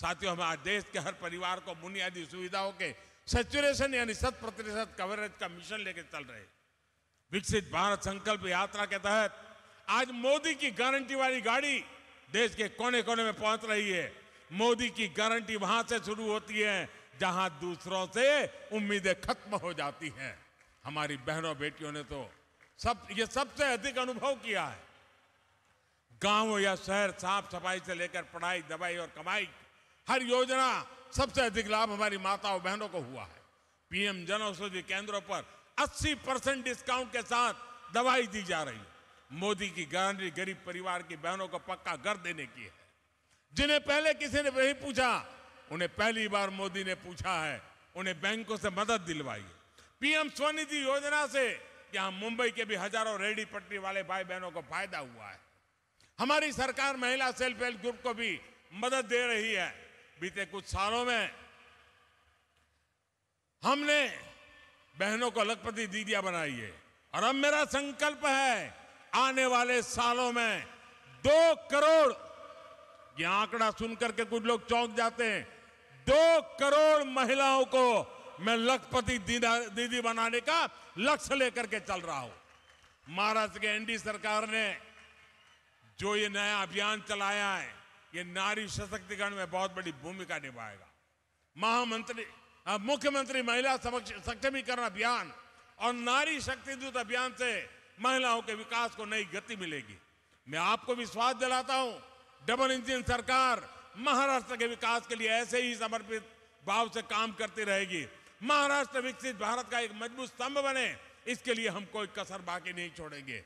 साथियों हमारे देश के हर परिवार को बुनियादी सुविधाओं के सेचुरेशन यानी शत प्रतिशत कवरेज का मिशन लेकर चल रहे विकसित भारत संकल्प यात्रा के तहत आज मोदी की गारंटी वाली गाड़ी देश के कोने कोने में पहुंच रही है मोदी की गारंटी वहां से शुरू होती है जहां दूसरों से उम्मीदें खत्म हो जाती हैं हमारी बहनों बेटियों ने तो सब ये सबसे अधिक अनुभव किया है गांव या शहर साफ सफाई से लेकर पढ़ाई दवाई और कमाई हर योजना सबसे अधिक लाभ हमारी माता और बहनों को हुआ है पीएम जन औषधि केंद्रों पर 80 परसेंट डिस्काउंट के साथ दवाई दी जा रही है मोदी की गारंटी गरीब परिवार की बहनों को पक्का घर देने की है जिन्हें पहले किसी ने नहीं पूछा उन्हें पहली बार मोदी ने पूछा है उन्हें बैंकों से मदद दिलवाई है पीएम स्वनिधि योजना से यहाँ मुंबई के भी हजारों रेडी पटरी वाले भाई बहनों को फायदा हुआ है हमारी सरकार महिला सेल्फ हेल्प ग्रुप को भी मदद दे रही है बीते कुछ सालों में हमने बहनों को लखपति दीदिया बनाई है और अब मेरा संकल्प है आने वाले सालों में दो करोड़ ये आंकड़ा सुनकर के कुछ लोग चौंक जाते हैं दो करोड़ महिलाओं को मैं लखपति दीदी बनाने का लक्ष्य लेकर के चल रहा हूं महाराष्ट्र के एनडी सरकार ने जो ये नया अभियान चलाया है ये नारी सशक्तिकरण में बहुत बड़ी भूमिका निभाएगा महामंत्री मुख्यमंत्री महिला सक्षमीकरण अभियान और नारी शक्ति दूत अभियान से महिलाओं के विकास को नई गति मिलेगी मैं आपको विश्वास दिलाता हूं डबल इंजन सरकार महाराष्ट्र के विकास के लिए ऐसे ही समर्पित भाव से काम करती रहेगी महाराष्ट्र विकसित भारत का एक मजबूत स्तंभ बने इसके लिए हम कोई कसर बाकी नहीं छोड़ेंगे